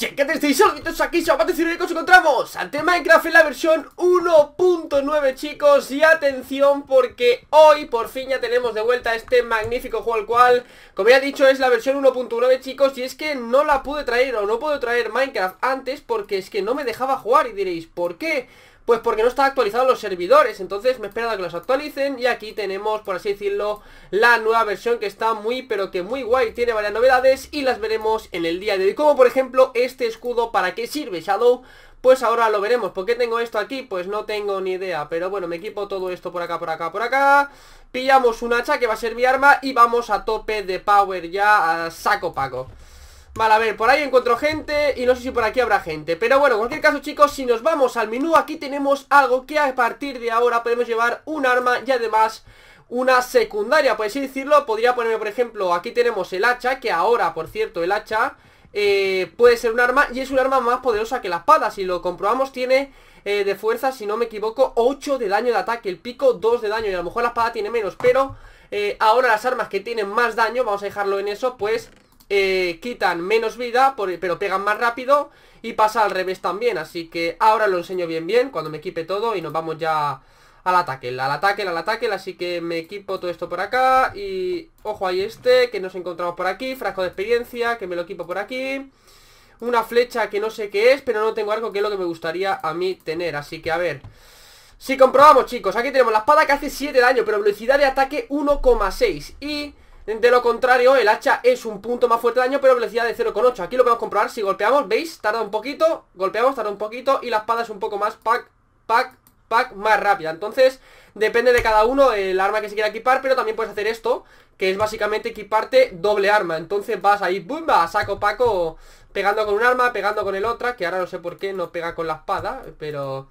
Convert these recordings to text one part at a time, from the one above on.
Checate este aquí Sabates y nos encontramos ante Minecraft en la versión 1.9 chicos Y atención porque hoy por fin ya tenemos de vuelta este magnífico juego al cual, como ya he dicho, es la versión 1.9 chicos Y es que no la pude traer o no puedo traer Minecraft antes porque es que no me dejaba jugar Y diréis, ¿por qué? Pues porque no están actualizados los servidores Entonces me he esperado a que los actualicen Y aquí tenemos, por así decirlo, la nueva versión que está muy, pero que muy guay Tiene varias novedades y las veremos en el día de hoy Como por ejemplo, este escudo, ¿para qué sirve Shadow? Pues ahora lo veremos, ¿por qué tengo esto aquí? Pues no tengo ni idea, pero bueno, me equipo todo esto por acá, por acá, por acá Pillamos un hacha que va a ser mi arma y vamos a tope de power ya a saco paco Vale, a ver, por ahí encuentro gente y no sé si por aquí habrá gente Pero bueno, en cualquier caso chicos, si nos vamos al menú Aquí tenemos algo que a partir de ahora podemos llevar un arma y además una secundaria Por así decirlo, podría ponerme por ejemplo, aquí tenemos el hacha Que ahora, por cierto, el hacha eh, puede ser un arma y es un arma más poderosa que la espada Si lo comprobamos tiene eh, de fuerza, si no me equivoco, 8 de daño de ataque El pico 2 de daño y a lo mejor la espada tiene menos Pero eh, ahora las armas que tienen más daño, vamos a dejarlo en eso, pues... Eh, quitan menos vida, pero pegan más rápido y pasa al revés también, así que ahora lo enseño bien bien, cuando me equipe todo y nos vamos ya al ataque, al ataque, al ataque, así que me equipo todo esto por acá y ojo ahí este, que nos encontramos por aquí, frasco de experiencia, que me lo equipo por aquí, una flecha que no sé qué es, pero no tengo algo que es lo que me gustaría a mí tener, así que a ver... Si comprobamos, chicos, aquí tenemos la espada que hace 7 daño, pero velocidad de ataque 1,6 y de lo contrario, el hacha es un punto más fuerte de daño, pero velocidad de 0,8. Aquí lo podemos comprobar si golpeamos, ¿veis? Tarda un poquito, golpeamos, tarda un poquito y la espada es un poco más pack, pack, pack más rápida. Entonces, depende de cada uno el arma que se quiera equipar, pero también puedes hacer esto, que es básicamente equiparte doble arma. Entonces vas ahí, boom, va, saco paco, pegando con un arma, pegando con el otra, que ahora no sé por qué no pega con la espada, pero...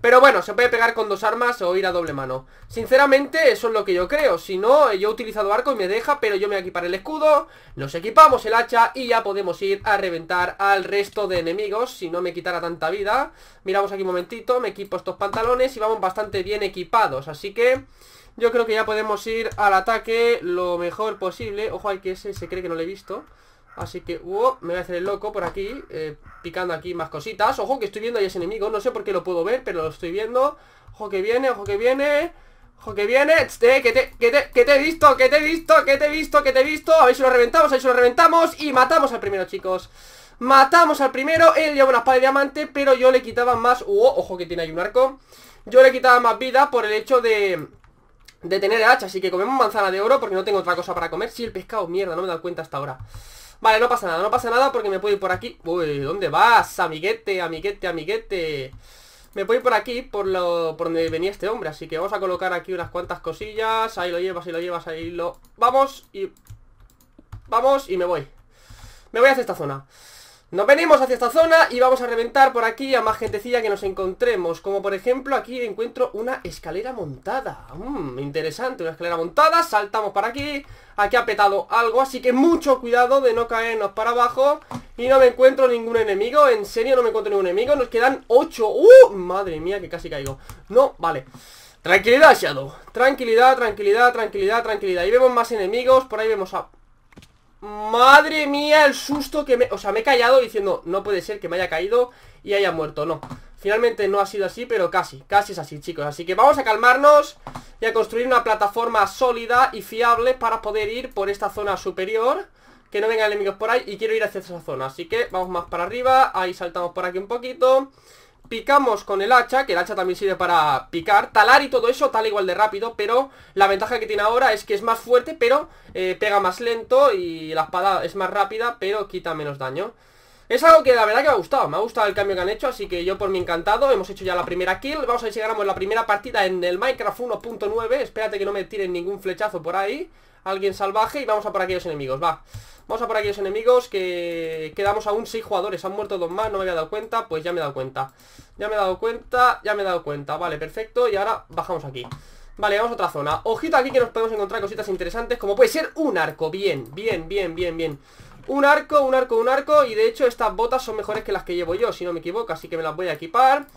Pero bueno, se puede pegar con dos armas o ir a doble mano Sinceramente, eso es lo que yo creo Si no, yo he utilizado arco y me deja Pero yo me voy a equipar el escudo Nos equipamos el hacha y ya podemos ir a reventar al resto de enemigos Si no me quitara tanta vida Miramos aquí un momentito, me equipo estos pantalones Y vamos bastante bien equipados Así que... Yo creo que ya podemos ir al ataque lo mejor posible Ojo hay que ese se cree que no lo he visto Así que, uh, me voy a hacer el loco por aquí eh, Picando aquí más cositas Ojo que estoy viendo ahí ese enemigo, no sé por qué lo puedo ver Pero lo estoy viendo Ojo que viene, ojo que viene Ojo que viene, eh, que, te, que, te, que te he visto, que te he visto, que te he visto, que te he visto A ver si lo reventamos, a ver si lo reventamos Y matamos al primero, chicos Matamos al primero, él lleva una espada de diamante Pero yo le quitaba más, Uh, ojo que tiene ahí un arco Yo le quitaba más vida por el hecho de de tener el hacha, así que comemos manzana de oro porque no tengo otra cosa para comer. Si el pescado, mierda, no me he dado cuenta hasta ahora. Vale, no pasa nada, no pasa nada porque me puedo ir por aquí Uy, ¿dónde vas? Amiguete, amiguete, amiguete Me puedo ir por aquí, por, lo, por donde venía este hombre Así que vamos a colocar aquí unas cuantas cosillas Ahí lo llevas, ahí lo llevas, ahí lo... Vamos y... Vamos y me voy Me voy hacia esta zona nos venimos hacia esta zona y vamos a reventar por aquí a más gentecilla que nos encontremos Como por ejemplo aquí encuentro una escalera montada Mmm, Interesante, una escalera montada, saltamos para aquí Aquí ha petado algo, así que mucho cuidado de no caernos para abajo Y no me encuentro ningún enemigo, en serio no me encuentro ningún enemigo Nos quedan 8, ¡uh! Madre mía que casi caigo No, vale Tranquilidad, Shadow Tranquilidad, tranquilidad, tranquilidad, tranquilidad Ahí vemos más enemigos, por ahí vemos a Madre mía, el susto que me... O sea, me he callado diciendo, no puede ser que me haya caído y haya muerto, no Finalmente no ha sido así, pero casi, casi es así, chicos Así que vamos a calmarnos y a construir una plataforma sólida y fiable para poder ir por esta zona superior Que no vengan enemigos por ahí y quiero ir hacia esa zona Así que vamos más para arriba, ahí saltamos por aquí un poquito Picamos con el hacha, que el hacha también sirve para picar Talar y todo eso, tal igual de rápido Pero la ventaja que tiene ahora es que es más fuerte Pero eh, pega más lento Y la espada es más rápida, pero quita menos daño es algo que la verdad que me ha gustado, me ha gustado el cambio que han hecho, así que yo por mi encantado Hemos hecho ya la primera kill, vamos a ver si ganamos la primera partida en el Minecraft 1.9 Espérate que no me tiren ningún flechazo por ahí alguien salvaje y vamos a por aquellos enemigos, va Vamos a por aquellos enemigos que quedamos aún 6 jugadores, han muerto dos más, no me había dado cuenta, pues ya me he dado cuenta Ya me he dado cuenta, ya me he dado cuenta, vale, perfecto, y ahora bajamos aquí Vale, vamos a otra zona, ojito aquí que nos podemos encontrar cositas interesantes como puede ser un arco, bien, bien, bien, bien, bien un arco, un arco, un arco Y de hecho estas botas son mejores que las que llevo yo Si no me equivoco, así que me las voy a equipar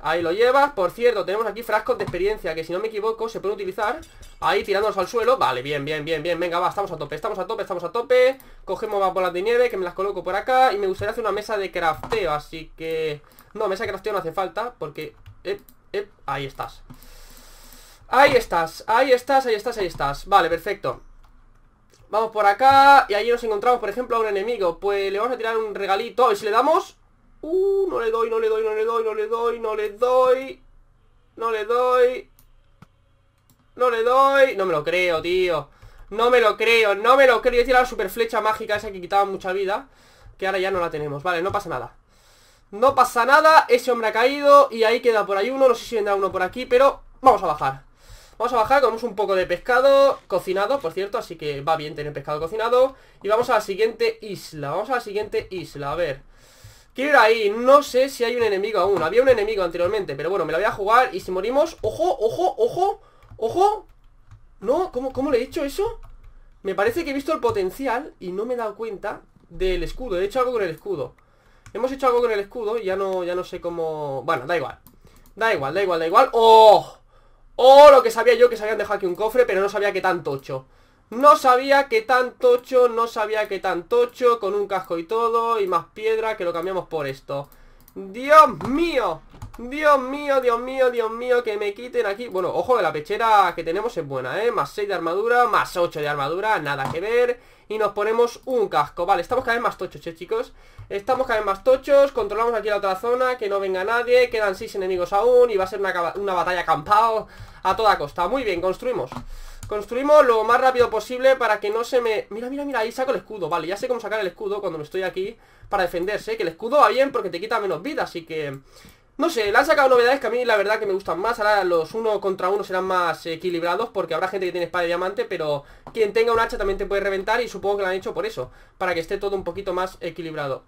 Ahí lo llevas, por cierto, tenemos aquí frascos de experiencia Que si no me equivoco se pueden utilizar Ahí tirándolos al suelo, vale, bien, bien, bien, bien Venga, va, estamos a tope, estamos a tope, estamos a tope Cogemos más bolas de nieve, que me las coloco por acá Y me gustaría hacer una mesa de crafteo, así que... No, mesa de crafteo no hace falta Porque... Eh, eh, ahí estás Ahí estás, ahí estás, ahí estás, ahí estás Vale, perfecto Vamos por acá y allí nos encontramos, por ejemplo, a un enemigo Pues le vamos a tirar un regalito Y si le damos... Uh, no le doy, no le doy, no le doy, no le doy, no le doy No le doy No le doy No me lo creo, tío No me lo creo, no me lo creo He tirado la super flecha mágica esa que quitaba mucha vida Que ahora ya no la tenemos, vale, no pasa nada No pasa nada, ese hombre ha caído Y ahí queda por ahí uno, no sé si vendrá uno por aquí Pero vamos a bajar Vamos a bajar, comemos un poco de pescado cocinado, por cierto, así que va bien tener pescado cocinado Y vamos a la siguiente isla, vamos a la siguiente isla, a ver ¿Qué ir ahí, no sé si hay un enemigo aún Había un enemigo anteriormente, pero bueno, me la voy a jugar Y si morimos, ojo, ojo, ojo, ojo No, ¿cómo, cómo le he hecho eso? Me parece que he visto el potencial y no me he dado cuenta del escudo He hecho algo con el escudo Hemos hecho algo con el escudo y ya no, ya no sé cómo... Bueno, da igual Da igual, da igual, da igual ¡Oh! Oh, lo que sabía yo que se habían dejado aquí un cofre, pero no sabía que tan tocho. No sabía que tan tocho, no sabía que tan tocho, con un casco y todo, y más piedra, que lo cambiamos por esto. ¡Dios mío! Dios mío, Dios mío, Dios mío, que me quiten aquí Bueno, ojo, de la pechera que tenemos es buena, ¿eh? Más 6 de armadura, más 8 de armadura, nada que ver Y nos ponemos un casco Vale, estamos cada vez más tochos, ¿eh, chicos? Estamos cada vez más tochos, controlamos aquí la otra zona Que no venga nadie, quedan 6 enemigos aún Y va a ser una, una batalla acampado a toda costa Muy bien, construimos Construimos lo más rápido posible para que no se me... Mira, mira, mira, ahí saco el escudo Vale, ya sé cómo sacar el escudo cuando me estoy aquí para defenderse Que el escudo va bien porque te quita menos vida, así que... No sé, le han sacado novedades que a mí la verdad que me gustan más. Ahora los uno contra uno serán más equilibrados porque habrá gente que tiene espada de diamante, pero quien tenga un hacha también te puede reventar y supongo que lo han hecho por eso, para que esté todo un poquito más equilibrado.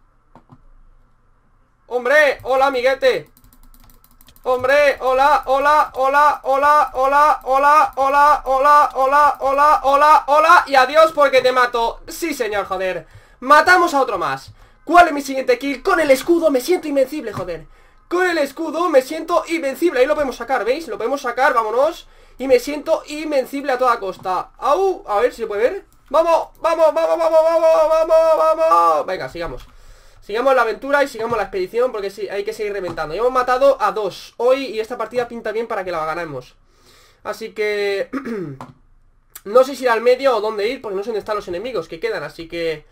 ¡Hombre! ¡Hola, amiguete! ¡Hombre! ¡Hola! ¡Hola! ¡Hola! ¡Hola! ¡Hola! ¡Hola! ¡Hola! ¡Hola! ¡Hola! ¡Hola! ¡Hola! ¡Hola! Y adiós porque te mato. Sí, señor, joder. Matamos a otro más. ¿Cuál es mi siguiente kill? Con el escudo me siento invencible, joder. Con el escudo me siento invencible Ahí lo podemos sacar, ¿veis? Lo podemos sacar, vámonos Y me siento invencible a toda costa ¡Au! A ver si se puede ver ¡Vamos! ¡Vamos! ¡Vamos! ¡Vamos! ¡Vamos! ¡Vamos! ¡Vamos! Venga, sigamos Sigamos la aventura y sigamos la expedición Porque sí, hay que seguir reventando Ya hemos matado a dos hoy Y esta partida pinta bien para que la ganemos Así que... no sé si ir al medio o dónde ir Porque no sé dónde están los enemigos que quedan Así que...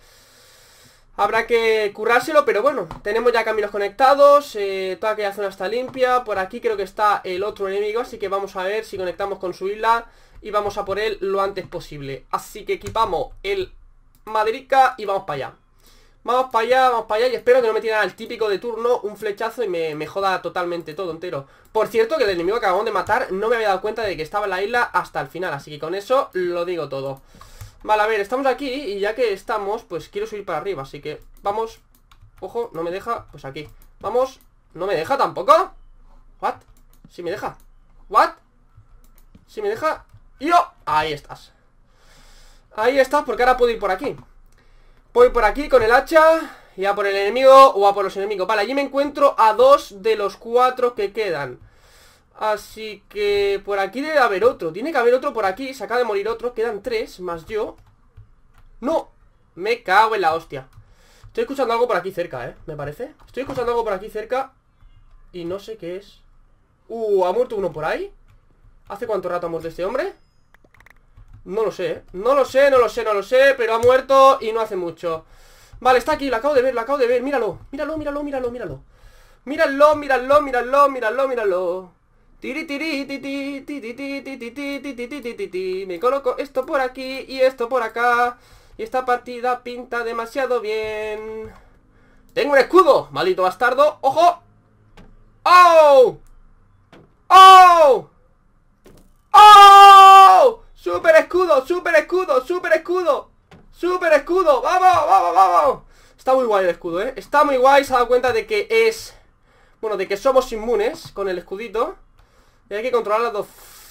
Habrá que currárselo, pero bueno, tenemos ya caminos conectados, eh, toda aquella zona está limpia, por aquí creo que está el otro enemigo, así que vamos a ver si conectamos con su isla y vamos a por él lo antes posible. Así que equipamos el Madrika y vamos para allá. Vamos para allá, vamos para allá y espero que no me tiren al típico de turno un flechazo y me, me, joda totalmente todo entero. Por cierto, que el enemigo que acabamos de matar no me había dado cuenta de que estaba en la isla hasta el final, así que con eso lo digo todo. Vale, a ver, estamos aquí y ya que estamos, pues quiero subir para arriba, así que vamos. Ojo, no me deja, pues aquí. Vamos, no me deja tampoco. What? si me deja. What? si me deja. Yo, ahí estás. Ahí estás, porque ahora puedo ir por aquí. Voy por aquí con el hacha y a por el enemigo o a por los enemigos. Vale, allí me encuentro a dos de los cuatro que quedan. Así que por aquí debe haber otro Tiene que haber otro por aquí, se acaba de morir otro Quedan tres, más yo ¡No! Me cago en la hostia Estoy escuchando algo por aquí cerca, ¿eh? Me parece Estoy escuchando algo por aquí cerca Y no sé qué es Uh, ¿ha muerto uno por ahí? ¿Hace cuánto rato ha muerto este hombre? No lo sé, ¿eh? No lo sé, no lo sé, no lo sé Pero ha muerto y no hace mucho Vale, está aquí, lo acabo de ver, la acabo de ver Míralo, míralo, míralo, míralo, míralo Míralo, míralo, míralo, míralo, míralo me coloco esto por aquí y esto por acá. Y esta partida pinta demasiado bien. ¡Tengo un escudo! ¡Maldito bastardo! ¡Ojo! ¡Oh! ¡Oh! ¡Oh! ¡Super escudo! ¡Super escudo! ¡Super escudo! ¡Super escudo! ¡Vamos! ¡Vamos! ¡Vamos! Está muy guay el escudo, ¿eh? Está muy guay, se ha dado cuenta de que es... Bueno, de que somos inmunes con el escudito hay que controlar las dos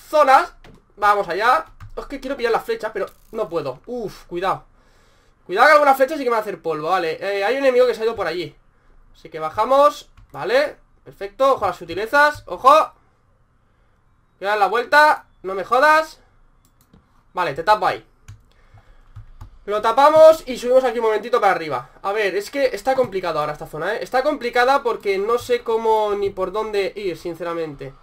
zonas Vamos allá Es que quiero pillar las flechas, pero no puedo Uf, cuidado Cuidado que algunas flechas sí que me va a hacer polvo, vale eh, Hay un enemigo que se ha ido por allí Así que bajamos, vale Perfecto, ojo a las sutilezas, ojo Voy a dar la vuelta No me jodas Vale, te tapo ahí Lo tapamos y subimos aquí un momentito para arriba A ver, es que está complicado ahora esta zona, ¿eh? Está complicada porque no sé cómo ni por dónde ir, sinceramente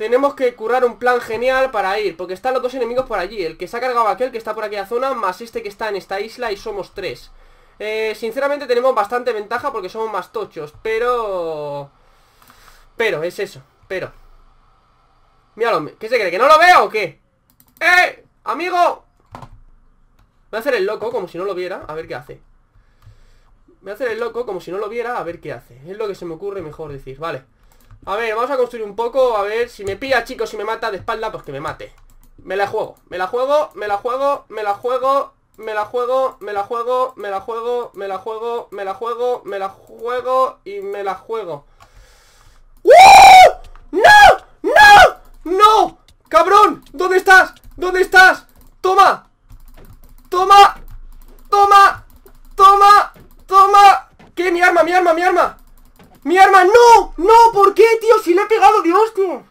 tenemos que currar un plan genial para ir Porque están los dos enemigos por allí El que se ha cargado aquel que está por aquella zona Más este que está en esta isla y somos tres eh, Sinceramente tenemos bastante ventaja porque somos más tochos Pero... Pero, es eso Pero Míralo, ¿qué se cree? ¿Que no lo veo o qué? ¡Eh! ¡Amigo! Voy a hacer el loco como si no lo viera A ver qué hace Voy a hacer el loco como si no lo viera A ver qué hace Es lo que se me ocurre mejor decir Vale a ver, vamos a construir un poco A ver, si me pilla, chicos, si me mata de espalda Pues que me mate Me la juego, me la juego, me la juego, me la juego me la juego, me la juego, me la juego, me la juego, me la juego, me la juego y me la juego. ¡No! ¡No! ¡No! ¡Cabrón! ¿Dónde estás? ¿Dónde estás? ¡Toma! ¡Toma! ¡Toma! ¡Toma! ¡Toma! ¿Qué? ¡Mi arma, mi arma, mi arma! ¡Mi arma! ¡No! ¡No! ¿Por qué, tío? ¡Si le he pegado de hostias!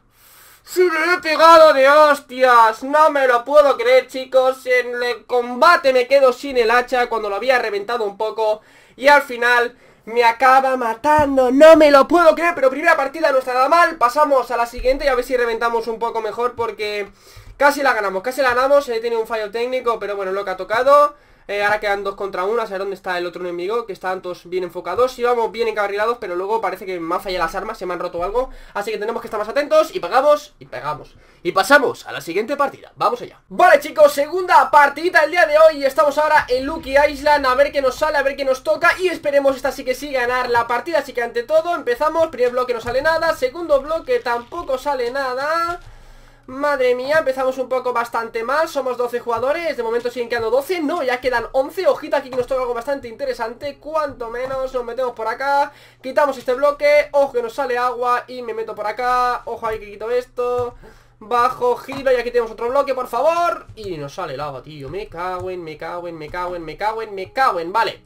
¡Si le he pegado de hostias! No me lo puedo creer, chicos. En el combate me quedo sin el hacha cuando lo había reventado un poco. Y al final me acaba matando. No me lo puedo creer, pero primera partida no está nada mal. Pasamos a la siguiente y a ver si reventamos un poco mejor porque... Casi la ganamos, casi la ganamos, he tenido un fallo técnico, pero bueno, lo que ha tocado eh, ahora quedan dos contra uno, a ver dónde está el otro enemigo, que están todos bien enfocados. Íbamos vamos bien encarrilados, pero luego parece que me han fallado las armas, se me han roto algo. Así que tenemos que estar más atentos y pegamos y pegamos. Y pasamos a la siguiente partida. Vamos allá. Vale, chicos, segunda partida del día de hoy. Estamos ahora en Lucky Island a ver qué nos sale, a ver qué nos toca. Y esperemos esta sí que sí ganar la partida. Así que ante todo empezamos. Primer bloque no sale nada. Segundo bloque tampoco sale nada. Madre mía, empezamos un poco bastante mal Somos 12 jugadores, de momento siguen quedando 12 No, ya quedan 11, ojito aquí que nos toca algo bastante interesante Cuanto menos, nos metemos por acá Quitamos este bloque Ojo que nos sale agua y me meto por acá Ojo ahí que quito esto Bajo, giro y aquí tenemos otro bloque, por favor Y nos sale el agua, tío, me caguen, me caguen, me caguen, me caguen, me caguen Vale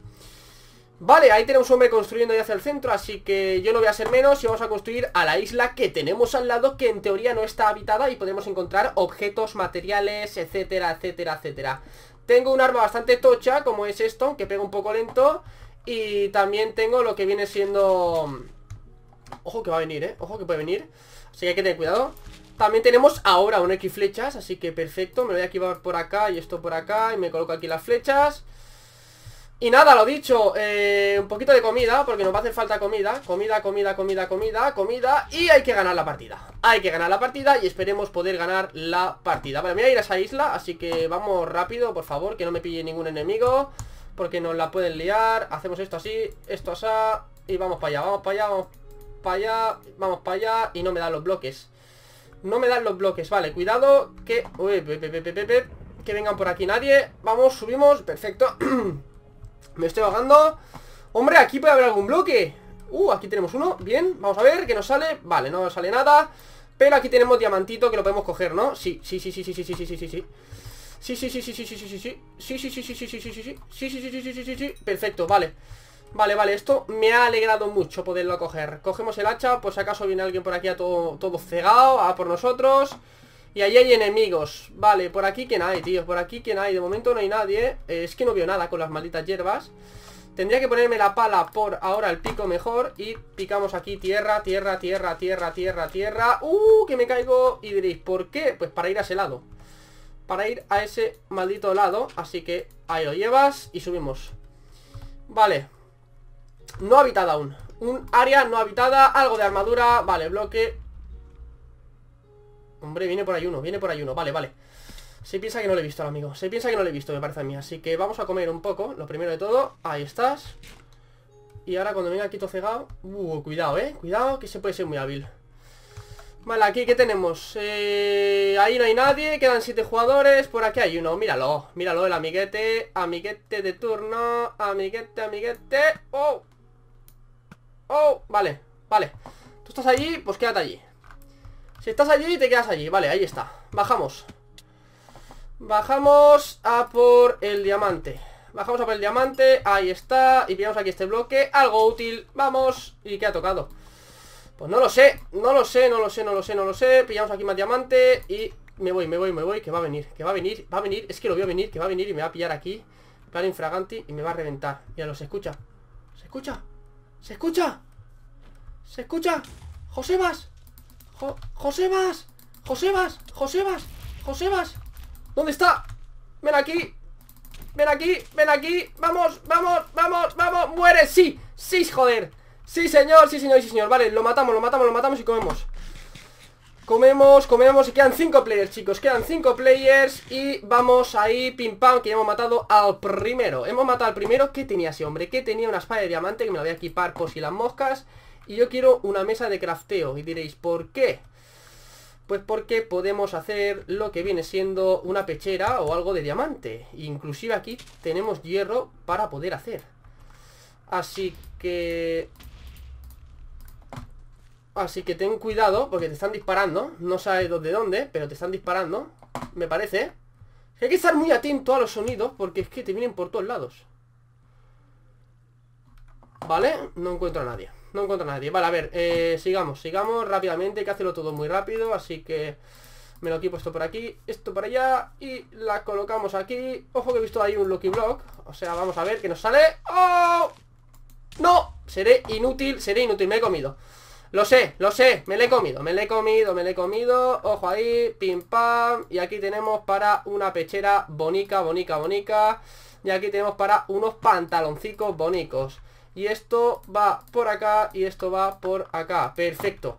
Vale, ahí tenemos un hombre construyendo ya hacia el centro Así que yo no voy a ser menos y vamos a construir a la isla que tenemos al lado Que en teoría no está habitada y podemos encontrar objetos, materiales, etcétera, etcétera, etcétera Tengo un arma bastante tocha, como es esto, que pega un poco lento Y también tengo lo que viene siendo... Ojo que va a venir, eh, ojo que puede venir Así que hay que tener cuidado también tenemos ahora un X flechas, así que perfecto Me voy a equivocar por acá y esto por acá Y me coloco aquí las flechas y nada, lo dicho, eh, un poquito de comida, porque nos va a hacer falta comida Comida, comida, comida, comida, comida Y hay que ganar la partida Hay que ganar la partida y esperemos poder ganar la partida Vale, voy a ir a esa isla, así que vamos rápido, por favor, que no me pille ningún enemigo Porque nos la pueden liar Hacemos esto así, esto así Y vamos para allá, vamos para allá, vamos para allá Vamos para allá y no me dan los bloques No me dan los bloques, vale, cuidado que... Uy, que vengan por aquí nadie Vamos, subimos, perfecto Me estoy bajando Hombre, aquí puede haber algún bloque Uh, aquí tenemos uno, bien, vamos a ver ¿Qué nos sale? Vale, no nos sale nada Pero aquí tenemos diamantito que lo podemos coger, ¿no? Sí, sí, sí, sí, sí, sí, sí, sí, sí, sí Sí, sí, sí, sí, sí, sí, sí, sí, sí Sí, sí, sí, sí, sí, sí, sí, sí Sí, sí, sí, sí, sí, sí, sí, sí Perfecto, vale Vale, vale, esto me ha alegrado mucho poderlo coger Cogemos el hacha, pues acaso viene alguien por aquí a todo, todo cegado A por nosotros y ahí hay enemigos Vale, por aquí quién hay, tío Por aquí quién hay De momento no hay nadie eh, Es que no veo nada con las malditas hierbas Tendría que ponerme la pala por ahora el pico mejor Y picamos aquí tierra, tierra, tierra, tierra, tierra, tierra ¡Uh! Que me caigo y diréis ¿Por qué? Pues para ir a ese lado Para ir a ese maldito lado Así que ahí lo llevas y subimos Vale No habitada aún Un área no habitada, algo de armadura Vale, bloque Hombre, viene por ahí uno, viene por ahí uno Vale, vale Se piensa que no lo he visto al amigo Se piensa que no lo he visto, me parece a mí Así que vamos a comer un poco Lo primero de todo Ahí estás Y ahora cuando venga Quito cegado Uh, cuidado, eh Cuidado que se puede ser muy hábil Vale, aquí, ¿qué tenemos? Eh, ahí no hay nadie, quedan siete jugadores Por aquí hay uno, míralo, míralo El amiguete, amiguete de turno Amiguete, amiguete Oh, oh, vale, vale Tú estás allí, pues quédate allí si estás allí, y te quedas allí. Vale, ahí está. Bajamos. Bajamos a por el diamante. Bajamos a por el diamante. Ahí está. Y pillamos aquí este bloque. Algo útil. Vamos. ¿Y qué ha tocado? Pues no lo sé. No lo sé, no lo sé, no lo sé, no lo sé. Pillamos aquí más diamante. Y me voy, me voy, me voy. Que va a venir. Que va a venir. Va a venir. Es que lo veo venir. Que va a venir y me va a pillar aquí. Plan infraganti. Y me va a reventar. Ya se escucha. Se escucha. Se escucha. Se escucha. Josebas. Jo ¡Josebas! ¡Josebas! ¡Josebas! ¡Josebas! ¿Dónde está? ¡Ven aquí! ¡Ven aquí! ¡Ven aquí! ¡Vamos! ¡Vamos! ¡Vamos! ¡Vamos! ¡Muere! ¡Sí! ¡Sí, joder! ¡Sí, señor! ¡Sí, señor! ¡Sí, señor! Vale, lo matamos, lo matamos, lo matamos y comemos Comemos, comemos y quedan cinco players, chicos Quedan cinco players y vamos ahí, pim pam, que ya hemos matado al primero Hemos matado al primero, ¿qué tenía ese hombre? Que tenía una espada de diamante que me la voy a equipar por si las moscas y yo quiero una mesa de crafteo. Y diréis, ¿por qué? Pues porque podemos hacer lo que viene siendo una pechera o algo de diamante. Inclusive aquí tenemos hierro para poder hacer. Así que... Así que ten cuidado porque te están disparando. No sabes de dónde, pero te están disparando. Me parece. Hay que estar muy atento a los sonidos porque es que te vienen por todos lados. Vale, no encuentro a nadie no encuentro a nadie Vale, a ver, eh, sigamos, sigamos rápidamente hay Que hacerlo todo muy rápido, así que Me lo equipo puesto por aquí, esto por allá Y la colocamos aquí Ojo que he visto ahí un Lucky Block O sea, vamos a ver que nos sale ¡Oh! ¡No! Seré inútil, seré inútil, me he comido lo sé, lo sé, me le he comido, me le he comido, me le he comido Ojo ahí, pim pam Y aquí tenemos para una pechera bonica, bonica, bonica Y aquí tenemos para unos pantaloncicos bonicos y esto va por acá y esto va por acá. Perfecto.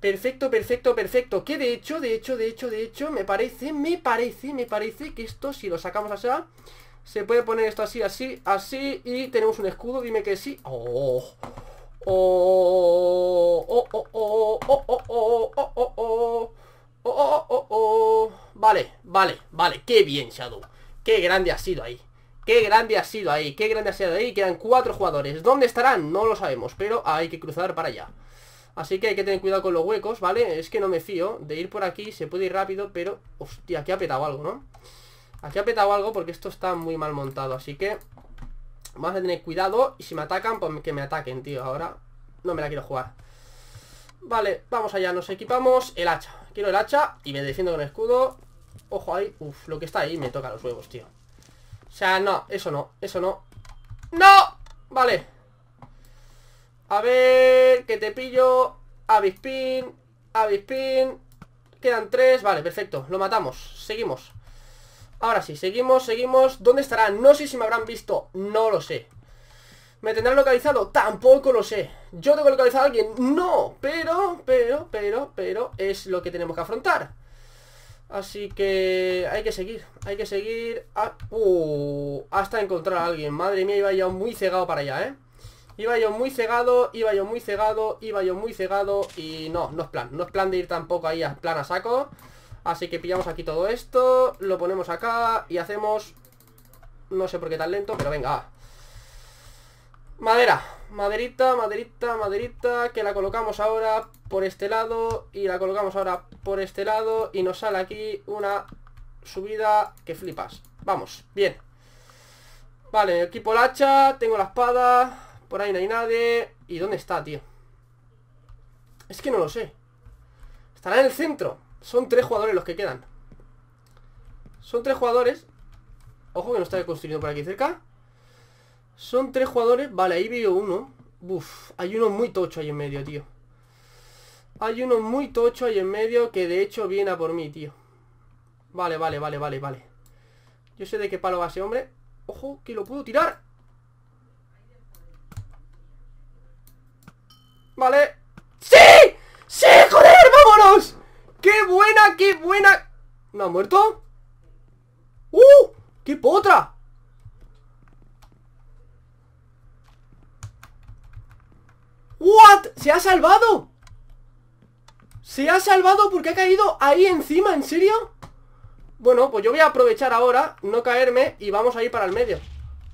Perfecto, perfecto, perfecto. Que de hecho, de hecho, de hecho, de hecho, me parece, me parece, me parece que esto, si lo sacamos allá se puede poner esto así, así, así. Y tenemos un escudo, dime que sí. ¡Oh! ¡Oh! ¡Oh, oh, oh! ¡Oh, oh, oh! ¡Oh, oh, oh! ¡Oh, oh, oh! Vale, vale, vale. ¡Qué bien, Shadow! ¡Qué grande ha sido ahí! Qué grande ha sido ahí, qué grande ha sido ahí Quedan cuatro jugadores, ¿dónde estarán? No lo sabemos, pero hay que cruzar para allá Así que hay que tener cuidado con los huecos, ¿vale? Es que no me fío de ir por aquí, se puede ir rápido Pero, hostia, aquí ha petado algo, ¿no? Aquí ha petado algo porque esto está muy mal montado Así que vamos a tener cuidado Y si me atacan, pues que me ataquen, tío Ahora no me la quiero jugar Vale, vamos allá, nos equipamos el hacha Quiero el hacha y me defiendo con el escudo Ojo ahí, Uf, lo que está ahí me toca los huevos, tío o sea, no, eso no, eso no ¡No! Vale A ver, que te pillo Avispin Avispin Quedan tres, vale, perfecto, lo matamos Seguimos Ahora sí, seguimos, seguimos ¿Dónde estará? No sé si me habrán visto, no lo sé ¿Me tendrán localizado? Tampoco lo sé ¿Yo tengo localizado a alguien? No, pero, pero, pero, pero Es lo que tenemos que afrontar Así que hay que seguir, hay que seguir uh, hasta encontrar a alguien. Madre mía, iba yo muy cegado para allá, ¿eh? Iba yo muy cegado, iba yo muy cegado, iba yo muy cegado y no, no es plan. No es plan de ir tampoco ahí a plan a saco. Así que pillamos aquí todo esto, lo ponemos acá y hacemos... No sé por qué tan lento, pero venga. Madera, maderita, maderita, maderita, que la colocamos ahora por este lado y la colocamos ahora por este lado y nos sale aquí una subida que flipas. Vamos, bien. Vale, equipo la hacha, tengo la espada, por ahí no hay nadie. ¿Y dónde está, tío? Es que no lo sé. Estará en el centro. Son tres jugadores los que quedan. Son tres jugadores. Ojo que no está construyendo por aquí cerca. Son tres jugadores. Vale, ahí veo uno. Uf, hay uno muy tocho ahí en medio, tío. Hay uno muy tocho ahí en medio que de hecho viene a por mí, tío. Vale, vale, vale, vale, vale. Yo sé de qué palo va ese hombre. ¡Ojo, que lo puedo tirar! Vale. ¡Sí! ¡Sí, joder! ¡Vámonos! ¡Qué buena, qué buena! ¿No ha muerto? ¡Uh! ¡Qué potra! ¿What? ¡Se ha salvado! Se ha salvado porque ha caído ahí encima, ¿en serio? Bueno, pues yo voy a aprovechar ahora, no caerme Y vamos a ir para el medio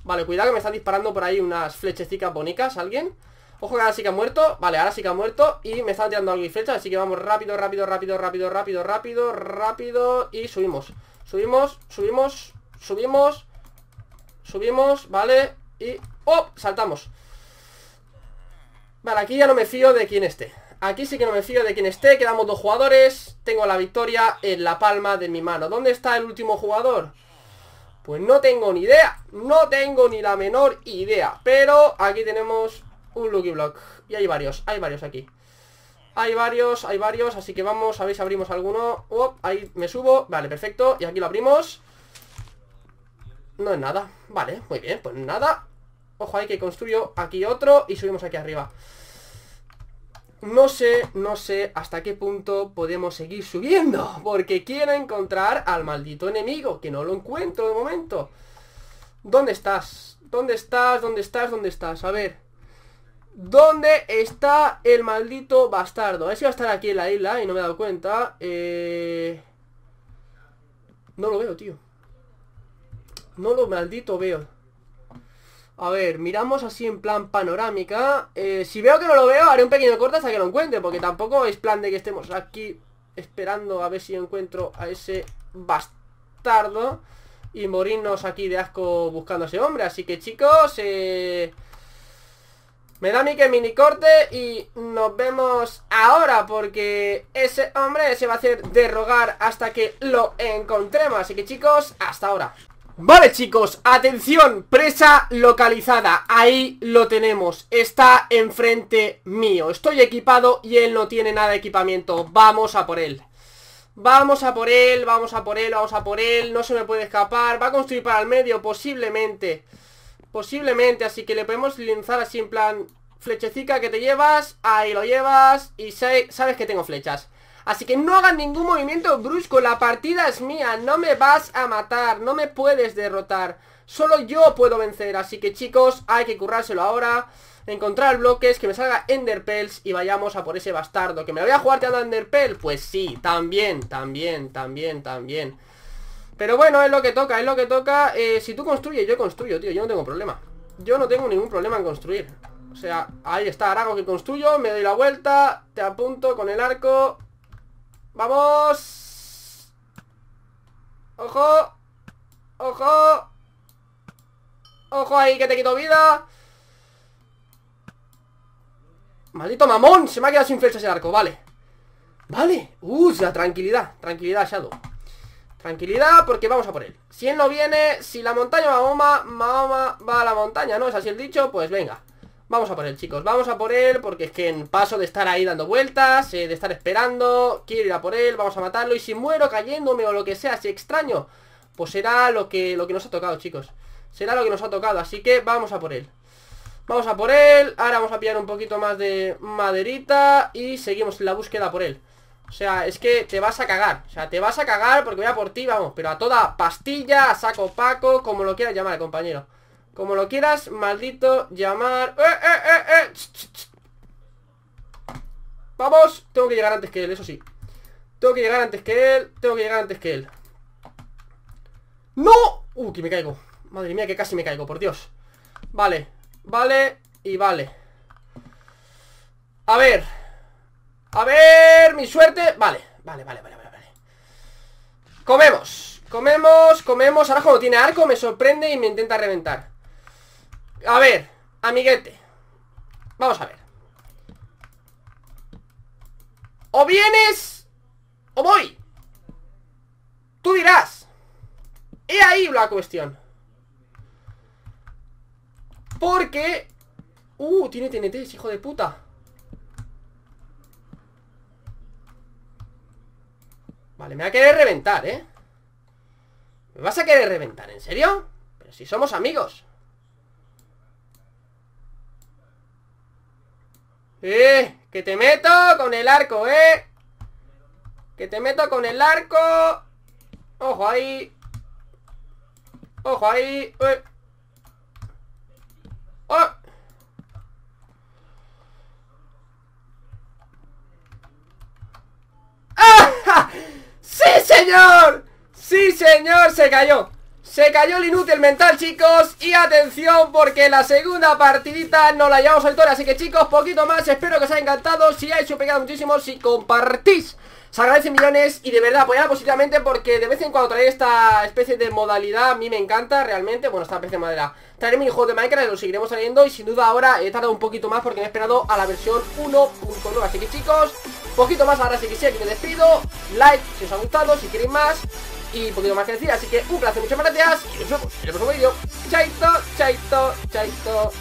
Vale, cuidado que me están disparando por ahí unas flechecitas bonitas ¿Alguien? Ojo que ahora sí que ha muerto Vale, ahora sí que ha muerto Y me están tirando algo y flechas Así que vamos rápido, rápido, rápido, rápido, rápido, rápido, rápido Y subimos Subimos, subimos, subimos Subimos, vale Y... ¡Oh! Saltamos Vale, aquí ya no me fío de quién esté Aquí sí que no me fío de quién esté. Quedamos dos jugadores. Tengo la victoria en la palma de mi mano. ¿Dónde está el último jugador? Pues no tengo ni idea. No tengo ni la menor idea. Pero aquí tenemos un Lucky Block. Y hay varios. Hay varios aquí. Hay varios, hay varios, así que vamos a ver si abrimos alguno Ahí me subo, vale, perfecto Y aquí lo abrimos No es nada, vale, muy bien, pues nada Ojo ahí que construyo aquí otro y subimos aquí arriba no sé, no sé hasta qué punto podemos seguir subiendo Porque quiero encontrar al maldito enemigo Que no lo encuentro de momento ¿Dónde estás? ¿Dónde estás? ¿Dónde estás? ¿Dónde estás? A ver ¿Dónde está el maldito bastardo? A ver si va a estar aquí en la isla y no me he dado cuenta eh... No lo veo, tío No lo maldito veo a ver, miramos así en plan panorámica eh, Si veo que no lo veo, haré un pequeño corte hasta que lo encuentre Porque tampoco es plan de que estemos aquí esperando a ver si encuentro a ese bastardo Y morirnos aquí de asco buscando a ese hombre Así que chicos, eh, Me da mi que mini corte y nos vemos ahora porque ese hombre se va a hacer derrogar hasta que lo encontremos. Así que chicos, hasta ahora. Vale chicos, atención, presa localizada, ahí lo tenemos, está enfrente mío Estoy equipado y él no tiene nada de equipamiento, vamos a por él Vamos a por él, vamos a por él, vamos a por él, no se me puede escapar Va a construir para el medio, posiblemente Posiblemente, así que le podemos lanzar así en plan Flechecica que te llevas, ahí lo llevas Y sabes que tengo flechas Así que no hagan ningún movimiento brusco, la partida es mía, no me vas a matar, no me puedes derrotar. Solo yo puedo vencer, así que chicos, hay que currárselo ahora Encontrar bloques, que me salga Enderpells y vayamos a por ese bastardo ¿Que me voy a jugar te enderpearl, Pues sí, también, también, también, también Pero bueno, es lo que toca, es lo que toca eh, Si tú construyes, yo construyo, tío, yo no tengo problema Yo no tengo ningún problema en construir O sea, ahí está, Arago que construyo, me doy la vuelta Te apunto con el arco ¡Vamos! ¡Ojo! ¡Ojo! ¡Ojo ahí que te quito vida! ¡Maldito mamón! Se me ha quedado sin flechas el arco, vale Vale, usa, uh, tranquilidad Tranquilidad, Shadow Tranquilidad, porque vamos a por él Si él no viene, si la montaña va a Mahoma va a la montaña, ¿no? Es así el dicho, pues venga Vamos a por él, chicos, vamos a por él Porque es que en paso de estar ahí dando vueltas eh, De estar esperando, quiero ir a por él Vamos a matarlo y si muero cayéndome o lo que sea Si extraño, pues será lo que, lo que nos ha tocado, chicos Será lo que nos ha tocado, así que vamos a por él Vamos a por él, ahora vamos a pillar un poquito más de maderita Y seguimos en la búsqueda por él O sea, es que te vas a cagar O sea, te vas a cagar porque voy a por ti, vamos Pero a toda pastilla, saco paco, como lo quieras llamar, compañero como lo quieras, maldito llamar. ¡Eh, eh, eh, ¡Vamos! Tengo que llegar antes que él, eso sí Tengo que llegar antes que él Tengo que llegar antes que él ¡No! ¡Uh, que me caigo! Madre mía, que casi me caigo, por Dios Vale, vale y vale A ver A ver, mi suerte Vale, vale, vale, vale, vale, vale. Comemos, comemos, comemos Ahora como tiene arco me sorprende y me intenta reventar a ver, amiguete Vamos a ver O vienes O voy Tú dirás He ahí la cuestión Porque Uh, tiene TNT, hijo de puta Vale, me va a querer reventar, ¿eh? ¿Me vas a querer reventar? ¿En serio? Pero si somos amigos ¡Eh! ¡Que te meto con el arco, eh! ¡Que te meto con el arco! ¡Ojo ahí! ¡Ojo ahí! Eh. ¡Oh! ¡Ah! ¡Sí, señor! ¡Sí, señor! ¡Se cayó! Se cayó el inútil mental, chicos Y atención, porque la segunda partidita no la llevamos a victoria Así que chicos, poquito más, espero que os haya encantado Si hay hecho pegado muchísimo, si compartís se agradecen millones y de verdad apoyad positivamente porque de vez en cuando traeré esta especie de modalidad A mí me encanta realmente, bueno, esta especie de madera Traeré mi juego de Minecraft, Y lo seguiremos saliendo Y sin duda ahora he tardado un poquito más porque me he esperado a la versión 1.9 Así que chicos, poquito más ahora sí que sí, aquí me despido Like si os ha gustado, si queréis más y poquito más que decir. Así que un placer, muchas gracias y nos vemos en el próximo vídeo. Chaito, chaito, chaito.